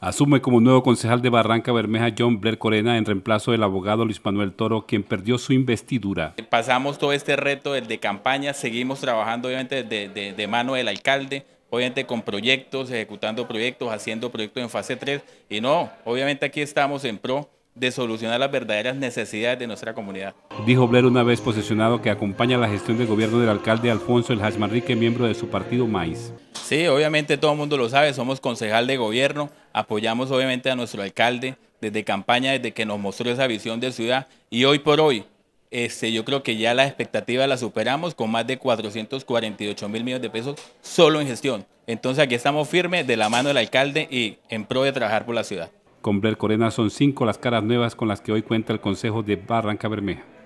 Asume como nuevo concejal de Barranca Bermeja John Blair Corena en reemplazo del abogado Luis Manuel Toro, quien perdió su investidura. Pasamos todo este reto el de campaña, seguimos trabajando obviamente de, de, mano del alcalde, obviamente con proyectos, ejecutando proyectos, haciendo proyectos en fase 3 y no, obviamente aquí estamos en pro de solucionar las verdaderas necesidades de nuestra comunidad. Dijo Blair una vez posesionado que acompaña la gestión del gobierno del alcalde Alfonso El Marrique, miembro de su partido MAIS. Sí, obviamente todo el mundo lo sabe, somos concejal de gobierno, apoyamos obviamente a nuestro alcalde desde campaña, desde que nos mostró esa visión de ciudad y hoy por hoy este, yo creo que ya las expectativas las superamos con más de 448 mil millones de pesos solo en gestión. Entonces aquí estamos firmes de la mano del alcalde y en pro de trabajar por la ciudad. Con Blair Corena son cinco las caras nuevas con las que hoy cuenta el Consejo de Barranca Bermeja.